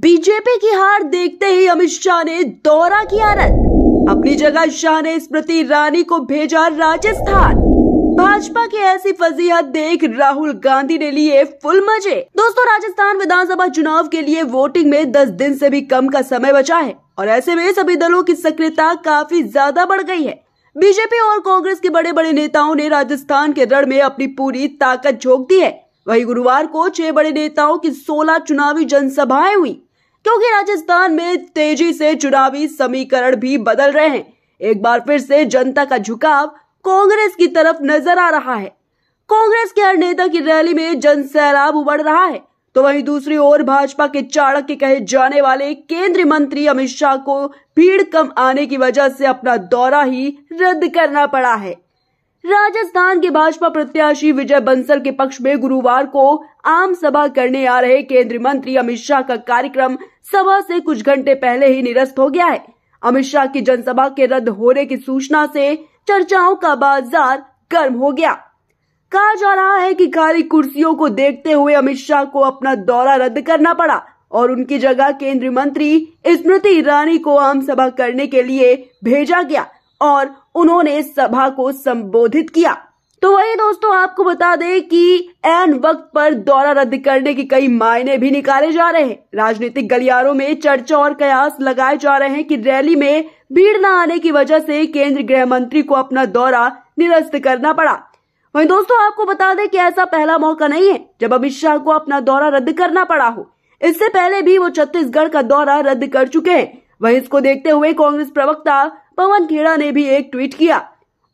BJP की हार देखते ही अमित शाह ने दौरा किया रद्द अपनी जगह शाह ने स्मृति ईरानी को भेजा राजस्थान भाजपा की ऐसी फजीहत देख राहुल गांधी ने लिए फुल मजे दोस्तों राजस्थान विधानसभा चुनाव के लिए वोटिंग में 10 दिन से भी कम का समय बचा है और ऐसे में सभी दलों की सक्रियता काफी ज्यादा बढ़ गई है बीजेपी और कांग्रेस के बड़े बड़े नेताओं ने राजस्थान के रण में अपनी पूरी ताकत झोंक दी है वही गुरुवार को छह बड़े नेताओं की सोलह चुनावी जनसभाएं हुई क्योंकि राजस्थान में तेजी से चुनावी समीकरण भी बदल रहे हैं एक बार फिर से जनता का झुकाव कांग्रेस की तरफ नजर आ रहा है कांग्रेस के हर नेता की रैली में जन सैलाब उबड़ रहा है तो वहीं दूसरी ओर भाजपा के चाणक के कहे जाने वाले केंद्रीय मंत्री अमित शाह को भीड़ कम आने की वजह से अपना दौरा ही रद्द करना पड़ा है राजस्थान के भाजपा प्रत्याशी विजय बंसल के पक्ष में गुरुवार को आम सभा करने आ रहे केंद्रीय मंत्री अमित शाह का कार्यक्रम सभा से कुछ घंटे पहले ही निरस्त हो गया है अमित शाह की जनसभा के रद्द होने की सूचना से चर्चाओं का बाजार गर्म हो गया कहा जा रहा है कि खाली कुर्सियों को देखते हुए अमित शाह को अपना दौरा रद्द करना पड़ा और उनकी जगह केंद्रीय मंत्री स्मृति ईरानी को आम सभा करने के लिए भेजा गया और उन्होंने सभा को संबोधित किया तो वही दोस्तों आपको बता दें कि एन वक्त पर दौरा रद्द करने के कई मायने भी निकाले जा रहे हैं राजनीतिक गलियारों में चर्चा और कयास लगाए जा रहे हैं कि रैली में भीड़ न आने की वजह से केंद्रीय गृह मंत्री को अपना दौरा निरस्त करना पड़ा वहीं दोस्तों आपको बता दें कि ऐसा पहला मौका नहीं है जब अमित शाह को अपना दौरा रद्द करना पड़ा हो इससे पहले भी वो छत्तीसगढ़ का दौरा रद्द कर चुके हैं वही इसको देखते हुए कांग्रेस प्रवक्ता पवन खेड़ा ने भी एक ट्वीट किया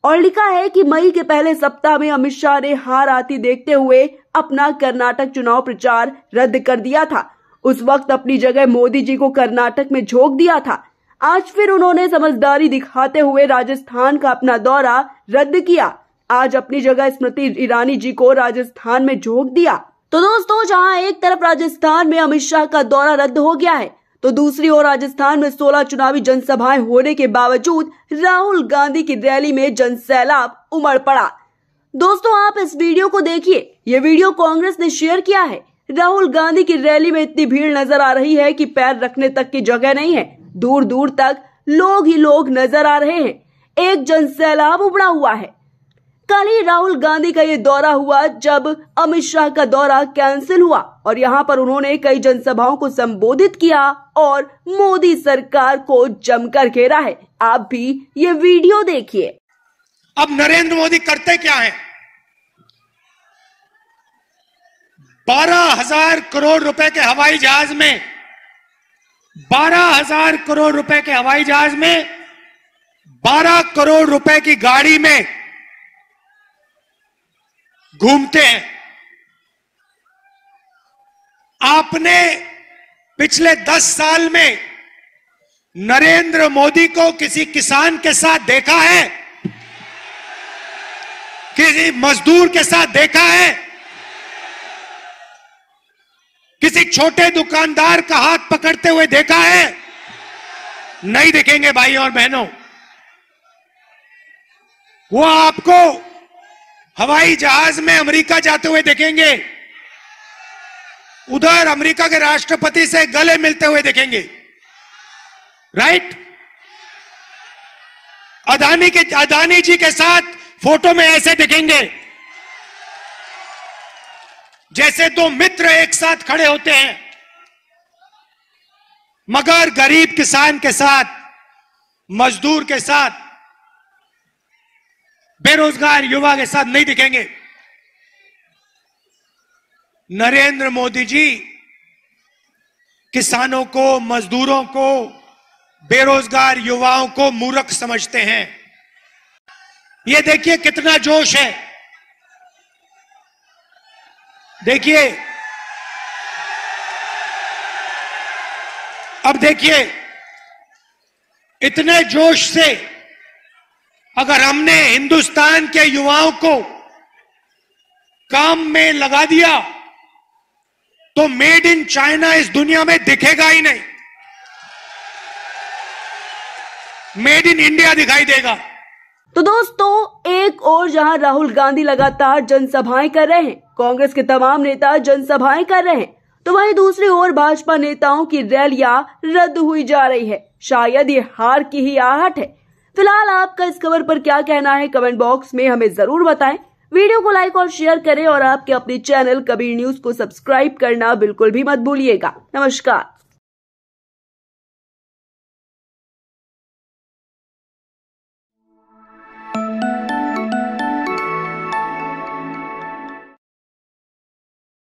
और लिखा है कि मई के पहले सप्ताह में अमित शाह ने हार आती देखते हुए अपना कर्नाटक चुनाव प्रचार रद्द कर दिया था उस वक्त अपनी जगह मोदी जी को कर्नाटक में झोंक दिया था आज फिर उन्होंने समझदारी दिखाते हुए राजस्थान का अपना दौरा रद्द किया आज अपनी जगह स्मृति ईरानी जी को राजस्थान में झोंक दिया तो दोस्तों जहां एक तरफ राजस्थान में अमित शाह का दौरा रद्द हो गया है तो दूसरी ओर राजस्थान में 16 चुनावी जनसभाएं होने के बावजूद राहुल गांधी की रैली में जन सैलाब उमड़ पड़ा दोस्तों आप इस वीडियो को देखिए ये वीडियो कांग्रेस ने शेयर किया है राहुल गांधी की रैली में इतनी भीड़ नजर आ रही है कि पैर रखने तक की जगह नहीं है दूर दूर तक लोग ही लोग नजर आ रहे हैं एक जन सैलाब उबड़ा हुआ है कल ही राहुल गांधी का ये दौरा हुआ जब अमित शाह का दौरा कैंसिल हुआ और यहाँ पर उन्होंने कई जनसभाओं को संबोधित किया और मोदी सरकार को जमकर घेरा है आप भी ये वीडियो देखिए अब नरेंद्र मोदी करते क्या है बारह हजार करोड़ रुपए के हवाई जहाज में बारह हजार करोड़ रुपए के हवाई जहाज में बारह करोड़ रुपए की गाड़ी में घूमते हैं आपने पिछले दस साल में नरेंद्र मोदी को किसी किसान के साथ देखा है किसी मजदूर के साथ देखा है किसी छोटे दुकानदार का हाथ पकड़ते हुए देखा है नहीं देखेंगे भाई और बहनों वो आपको हवाई जहाज में अमेरिका जाते हुए देखेंगे उधर अमेरिका के राष्ट्रपति से गले मिलते हुए देखेंगे राइट अदानी के अदानी जी के साथ फोटो में ऐसे देखेंगे जैसे दो मित्र एक साथ खड़े होते हैं मगर गरीब किसान के साथ मजदूर के साथ बेरोजगार युवा के साथ नहीं दिखेंगे नरेंद्र मोदी जी किसानों को मजदूरों को बेरोजगार युवाओं को मूर्ख समझते हैं ये देखिए कितना जोश है देखिए अब देखिए इतने जोश से अगर हमने हिंदुस्तान के युवाओं को काम में लगा दिया तो मेड इन चाइना इस दुनिया में दिखेगा ही नहीं मेड इन इंडिया दिखाई देगा तो दोस्तों एक और जहां राहुल गांधी लगातार जनसभाएं कर रहे हैं कांग्रेस के तमाम नेता जनसभाएं कर रहे हैं तो वहीं दूसरी ओर भाजपा नेताओं की रैलियां रद्द हुई जा रही है शायद ये हार की ही आहट है फिलहाल आपका इस खबर पर क्या कहना है कमेंट बॉक्स में हमें जरूर बताएं वीडियो को लाइक और शेयर करें और आपके अपने चैनल कबीर न्यूज को सब्सक्राइब करना बिल्कुल भी मत भूलिएगा नमस्कार